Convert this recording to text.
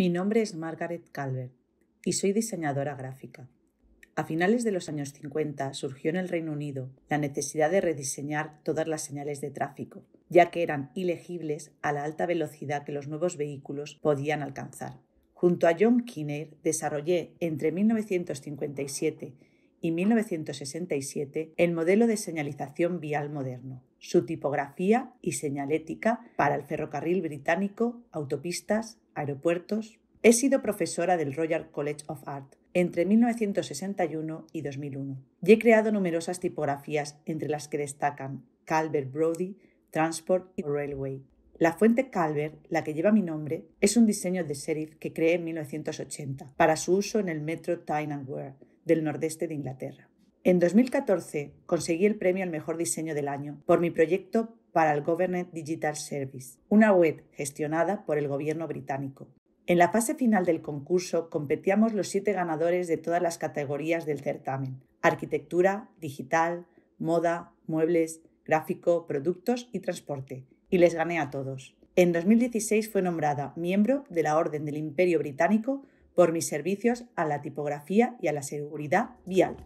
Mi nombre es Margaret Calvert y soy diseñadora gráfica. A finales de los años 50 surgió en el Reino Unido la necesidad de rediseñar todas las señales de tráfico, ya que eran ilegibles a la alta velocidad que los nuevos vehículos podían alcanzar. Junto a John Kinner desarrollé entre 1957 y 1967 el modelo de señalización vial moderno, su tipografía y señalética para el ferrocarril británico, autopistas aeropuertos, he sido profesora del Royal College of Art entre 1961 y 2001 y he creado numerosas tipografías entre las que destacan Calvert Brody, Transport y Railway. La fuente Calvert, la que lleva mi nombre, es un diseño de serif que creé en 1980 para su uso en el metro Tyne and Wear del nordeste de Inglaterra. En 2014 conseguí el premio al mejor diseño del año por mi proyecto para el Government Digital Service, una web gestionada por el gobierno británico. En la fase final del concurso competíamos los siete ganadores de todas las categorías del certamen, arquitectura, digital, moda, muebles, gráfico, productos y transporte, y les gané a todos. En 2016 fue nombrada miembro de la Orden del Imperio Británico por mis servicios a la tipografía y a la seguridad vial.